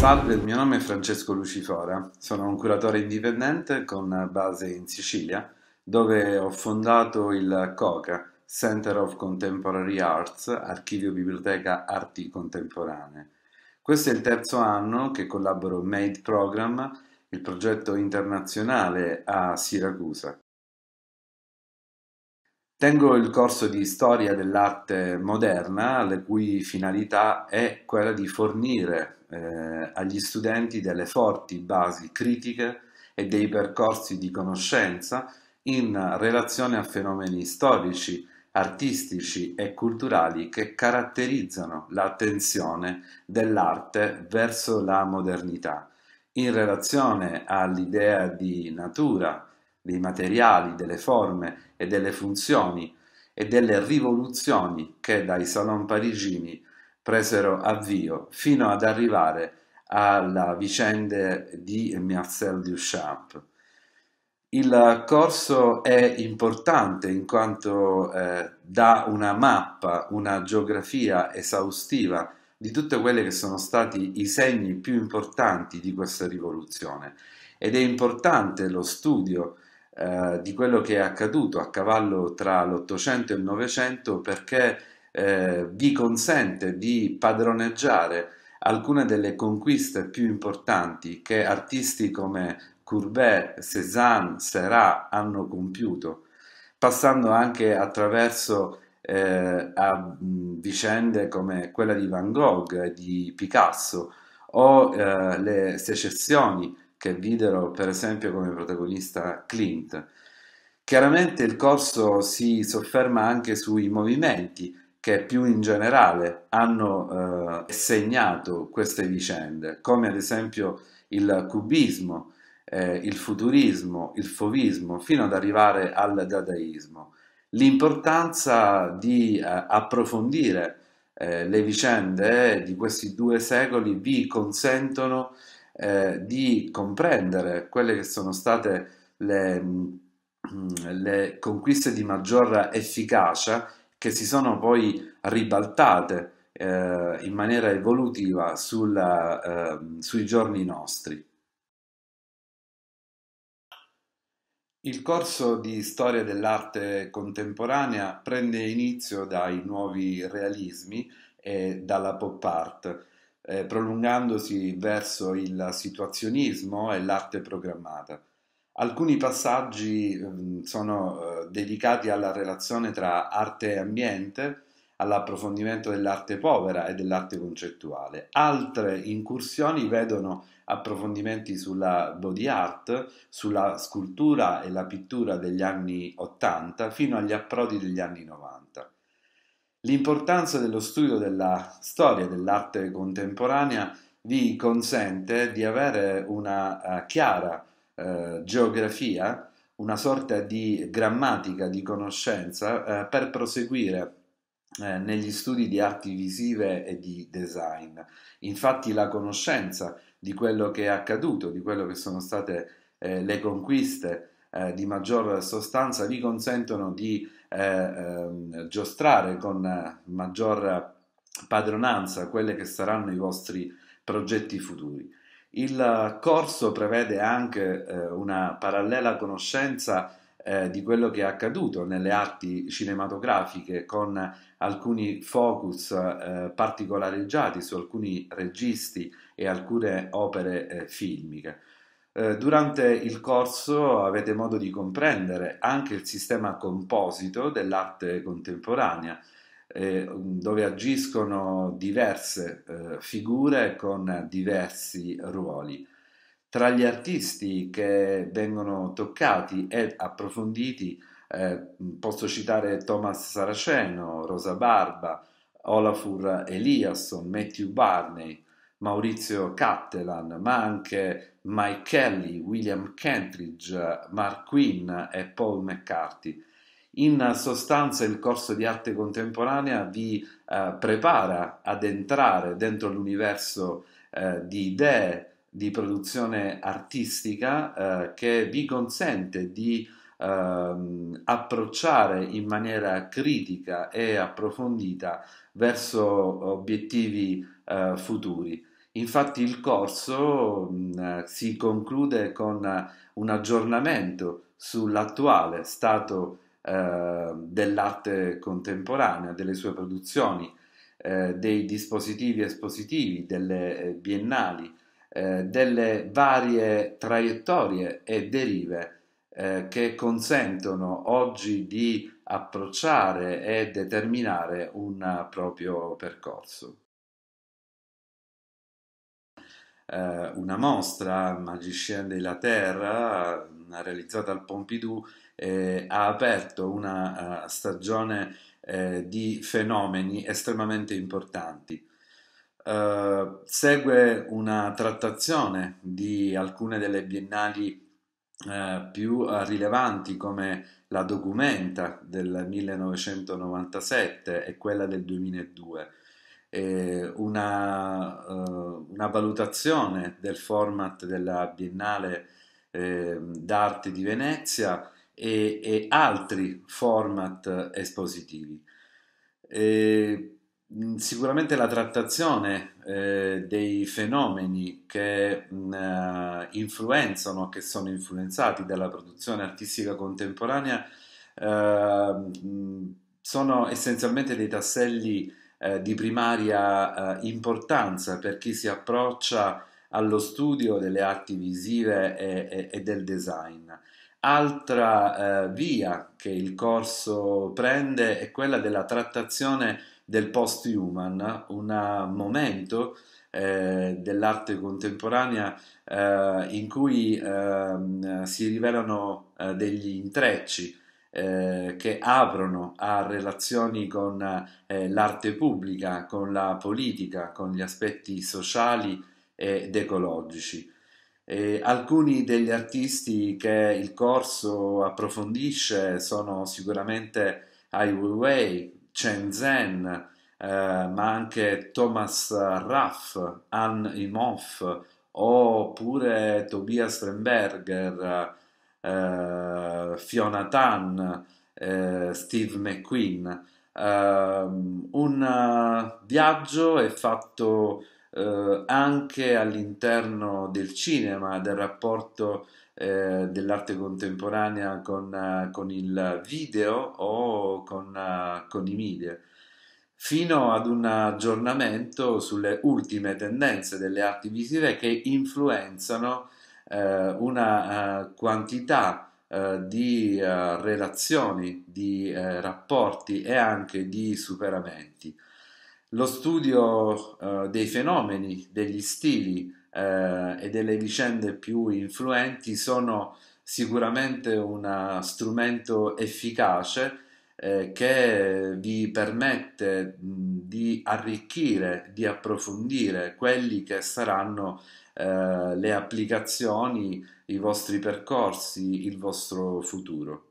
Salve, il mio nome è Francesco Lucifora, sono un curatore indipendente con base in Sicilia, dove ho fondato il COCA, Center of Contemporary Arts, archivio biblioteca arti contemporanee. Questo è il terzo anno che collaboro Made Program, il progetto internazionale a Siracusa. Tengo il corso di storia dell'arte moderna, la cui finalità è quella di fornire eh, agli studenti delle forti basi critiche e dei percorsi di conoscenza in relazione a fenomeni storici, artistici e culturali che caratterizzano l'attenzione dell'arte verso la modernità, in relazione all'idea di natura, dei materiali, delle forme e delle funzioni e delle rivoluzioni che dai salon parigini presero avvio fino ad arrivare alla vicenda di Marcel Duchamp. Il corso è importante in quanto eh, dà una mappa, una geografia esaustiva di tutte quelle che sono stati i segni più importanti di questa rivoluzione ed è importante lo studio eh, di quello che è accaduto a cavallo tra l'Ottocento e il Novecento perché eh, vi consente di padroneggiare alcune delle conquiste più importanti che artisti come Courbet, Cézanne, Seurat hanno compiuto, passando anche attraverso eh, a vicende come quella di Van Gogh, e di Picasso o eh, le secessioni che videro per esempio come protagonista Clint. Chiaramente il corso si sofferma anche sui movimenti che più in generale hanno eh, segnato queste vicende, come ad esempio il cubismo, eh, il futurismo, il fovismo, fino ad arrivare al dadaismo. L'importanza di eh, approfondire eh, le vicende di questi due secoli vi consentono eh, eh, di comprendere quelle che sono state le, mm, le conquiste di maggior efficacia che si sono poi ribaltate eh, in maniera evolutiva sulla, eh, sui giorni nostri. Il corso di storia dell'arte contemporanea prende inizio dai nuovi realismi e dalla pop art eh, prolungandosi verso il situazionismo e l'arte programmata. Alcuni passaggi mm, sono eh, dedicati alla relazione tra arte e ambiente, all'approfondimento dell'arte povera e dell'arte concettuale. Altre incursioni vedono approfondimenti sulla body art, sulla scultura e la pittura degli anni 80 fino agli approdi degli anni 90. L'importanza dello studio della storia dell'arte contemporanea vi consente di avere una eh, chiara eh, geografia, una sorta di grammatica di conoscenza eh, per proseguire eh, negli studi di arti visive e di design. Infatti la conoscenza di quello che è accaduto, di quello che sono state eh, le conquiste eh, di maggior sostanza vi consentono di eh, ehm, giostrare con maggior padronanza quelli che saranno i vostri progetti futuri. Il corso prevede anche eh, una parallela conoscenza eh, di quello che è accaduto nelle arti cinematografiche con alcuni focus eh, particolareggiati su alcuni registi e alcune opere eh, filmiche. Eh, durante il corso avete modo di comprendere anche il sistema composito dell'arte contemporanea, eh, dove agiscono diverse eh, figure con diversi ruoli. Tra gli artisti che vengono toccati e approfonditi posso citare Thomas Saraceno, Rosa Barba, Olafur Eliasson, Matthew Barney, Maurizio Cattelan, ma anche Mike Kelly, William Kentridge, Mark Quinn e Paul McCarthy. In sostanza il corso di arte contemporanea vi eh, prepara ad entrare dentro l'universo eh, di idee di produzione artistica eh, che vi consente di ehm, approcciare in maniera critica e approfondita verso obiettivi eh, futuri. Infatti il corso mh, mm, eh, si conclude con eh, un aggiornamento sull'attuale stato eh, dell'arte contemporanea, delle sue produzioni, eh, dei dispositivi espositivi, delle eh, biennali, eh, delle varie traiettorie e derive che consentono oggi di approcciare e determinare un proprio percorso eh, una mostra, Magicien de la Terra, mm, realizzata al Pompidou, eh, ha aperto una uh, stagione eh, di fenomeni estremamente importanti. Uh, segue una trattazione di alcune delle biennali uh, più rilevanti come la documenta del 1997 e quella del 2002 eh, una, eh, una, valutazione del format della Biennale ehm, d'arte di Venezia e, e altri format espositivi. E, sicuramente la trattazione eh, dei fenomeni che mh, influenzano, che sono influenzati dalla produzione artistica contemporanea, eh, sono essenzialmente dei tasselli eh, di primaria eh, importanza per chi si approccia allo studio delle arti visive e, e, e del design. Altra eh, via che il corso prende è quella della trattazione del post-human, un momento eh, dell'arte contemporanea eh, in cui ehm, si rivelano eh, degli intrecci eh, che aprono a relazioni con eh, l'arte pubblica, con la politica, con gli aspetti sociali ed ecologici. E alcuni degli artisti che il corso approfondisce sono sicuramente Ai Weiwei, Chen Zhen, eh, ma anche Thomas Raff, Anne Imhoff, oppure Tobias Remberger, eh, Fiona Tan, eh, Steve McQueen. Ehm, un eh, viaggio è fatto eh, anche all'interno del cinema, del rapporto eh, dell'arte contemporanea con, con, il video o con, con i media fino ad un aggiornamento sulle ultime tendenze delle arti visive che influenzano eh, una eh, quantità eh, di eh, relazioni, di rapporti e anche di superamenti. Lo studio dei fenomeni, degli stili e delle vicende più influenti sono sicuramente uno strumento efficace eh, che vi permette di arricchire, di approfondire quelli che saranno eh, le applicazioni, i vostri percorsi, il vostro futuro.